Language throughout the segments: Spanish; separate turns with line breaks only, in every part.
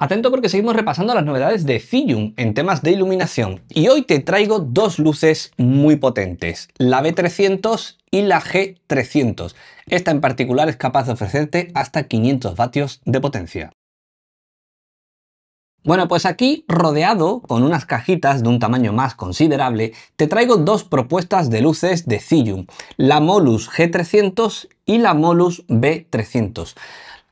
Atento porque seguimos repasando las novedades de Fillum en temas de iluminación y hoy te traigo dos luces muy potentes, la B300 y la G300. Esta en particular es capaz de ofrecerte hasta 500 vatios de potencia. Bueno, pues aquí, rodeado con unas cajitas de un tamaño más considerable, te traigo dos propuestas de luces de Zillum, la Molus G300 y la Molus B300.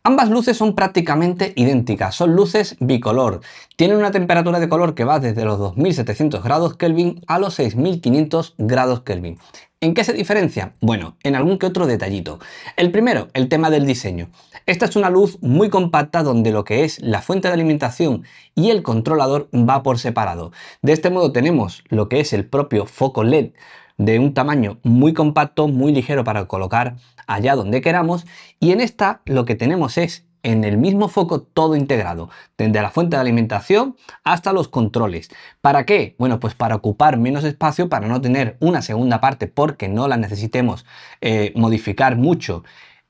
Ambas luces son prácticamente idénticas, son luces bicolor. Tienen una temperatura de color que va desde los 2700 grados Kelvin a los 6500 grados Kelvin. ¿En qué se diferencia? Bueno, en algún que otro detallito. El primero, el tema del diseño. Esta es una luz muy compacta donde lo que es la fuente de alimentación y el controlador va por separado. De este modo tenemos lo que es el propio foco LED de un tamaño muy compacto, muy ligero para colocar allá donde queramos y en esta lo que tenemos es en el mismo foco todo integrado, desde la fuente de alimentación hasta los controles. ¿Para qué? Bueno, pues para ocupar menos espacio, para no tener una segunda parte porque no la necesitemos eh, modificar mucho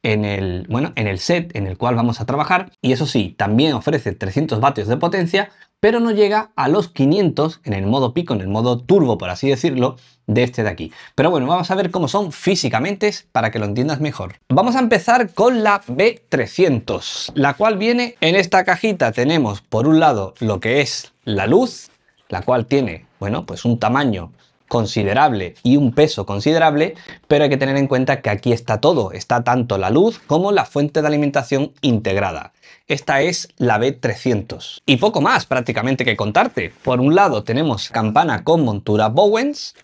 en el, en el set en el cual vamos a trabajar. Y eso sí, también ofrece 300 vatios de potencia, pero no llega a los 500 en el modo pico, en el modo turbo, por así decirlo, de este de aquí. Pero bueno, vamos a ver cómo son físicamente para que lo entiendas mejor. Vamos a empezar con la B300, la cual viene en esta cajita. Tenemos por un lado lo que es la luz, la cual tiene, bueno, pues un tamaño considerable y un peso considerable, pero hay que tener en cuenta que aquí está todo, está tanto la luz como la fuente de alimentación integrada. Esta es la B300. Y poco más prácticamente que contarte. Por un lado tenemos campana con montura Bowens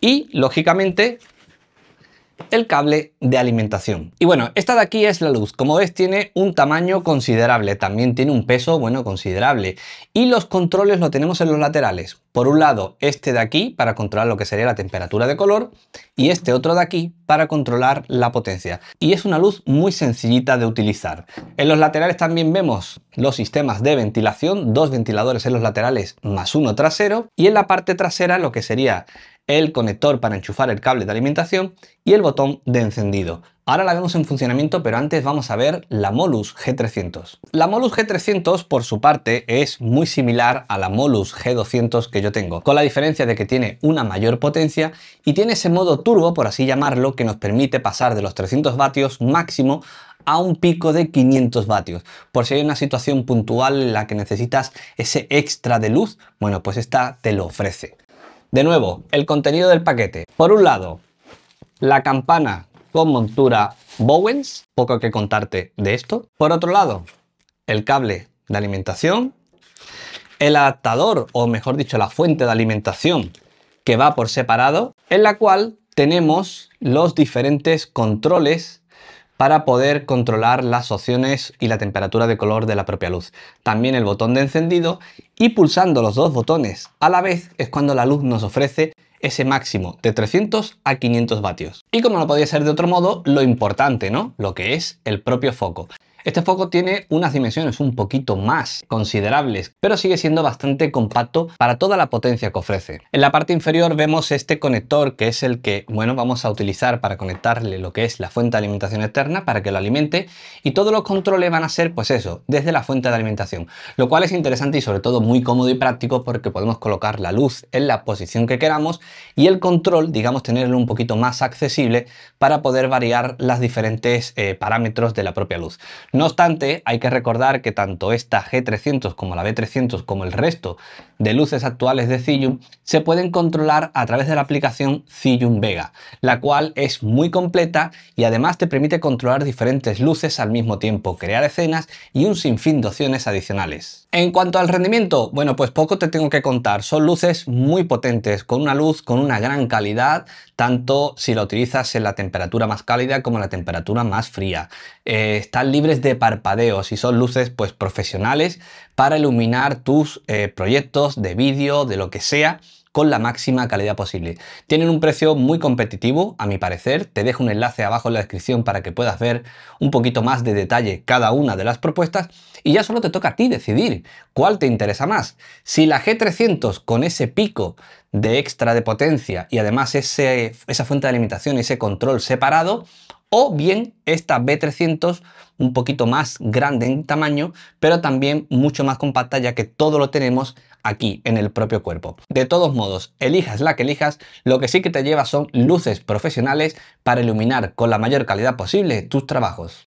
y, lógicamente, el cable de alimentación. Y bueno, esta de aquí es la luz. Como ves, tiene un tamaño considerable. También tiene un peso, bueno, considerable. Y los controles lo tenemos en los laterales. Por un lado, este de aquí para controlar lo que sería la temperatura de color y este otro de aquí para controlar la potencia. Y es una luz muy sencillita de utilizar. En los laterales también vemos los sistemas de ventilación, dos ventiladores en los laterales más uno trasero y en la parte trasera lo que sería el conector para enchufar el cable de alimentación y el botón de encendido. Ahora la vemos en funcionamiento, pero antes vamos a ver la Molus G300. La Molus G300, por su parte, es muy similar a la Molus G200 que yo tengo, con la diferencia de que tiene una mayor potencia y tiene ese modo turbo, por así llamarlo, que nos permite pasar de los 300 vatios máximo a un pico de 500 vatios. Por si hay una situación puntual en la que necesitas ese extra de luz, bueno, pues esta te lo ofrece. De nuevo, el contenido del paquete. Por un lado, la campana con montura Bowens, poco que contarte de esto. Por otro lado, el cable de alimentación, el adaptador, o mejor dicho, la fuente de alimentación que va por separado, en la cual tenemos los diferentes controles para poder controlar las opciones y la temperatura de color de la propia luz. También el botón de encendido y pulsando los dos botones a la vez es cuando la luz nos ofrece ese máximo de 300 a 500 vatios. Y como no podía ser de otro modo, lo importante, ¿no? Lo que es el propio foco. Este foco tiene unas dimensiones un poquito más considerables, pero sigue siendo bastante compacto para toda la potencia que ofrece. En la parte inferior vemos este conector que es el que bueno, vamos a utilizar para conectarle lo que es la fuente de alimentación externa para que lo alimente y todos los controles van a ser pues eso, desde la fuente de alimentación, lo cual es interesante y sobre todo muy cómodo y práctico porque podemos colocar la luz en la posición que queramos y el control, digamos, tenerlo un poquito más accesible para poder variar las diferentes eh, parámetros de la propia luz. No obstante, hay que recordar que tanto esta G300 como la B300 como el resto de luces actuales de Zillium se pueden controlar a través de la aplicación Zillium Vega, la cual es muy completa y además te permite controlar diferentes luces al mismo tiempo, crear escenas y un sinfín de opciones adicionales. En cuanto al rendimiento, bueno, pues poco te tengo que contar, son luces muy potentes, con una luz con una gran calidad, tanto si la utilizas en la temperatura más cálida como en la temperatura más fría. Eh, están libres de parpadeos y son luces pues profesionales para iluminar tus eh, proyectos de vídeo, de lo que sea con la máxima calidad posible. Tienen un precio muy competitivo, a mi parecer. Te dejo un enlace abajo en la descripción para que puedas ver un poquito más de detalle cada una de las propuestas y ya solo te toca a ti decidir cuál te interesa más. Si la G300 con ese pico de extra de potencia y además esa fuente de alimentación y ese control separado, o bien esta B300 un poquito más grande en tamaño, pero también mucho más compacta ya que todo lo tenemos aquí en el propio cuerpo. De todos modos, elijas la que elijas, lo que sí que te lleva son luces profesionales para iluminar con la mayor calidad posible tus trabajos.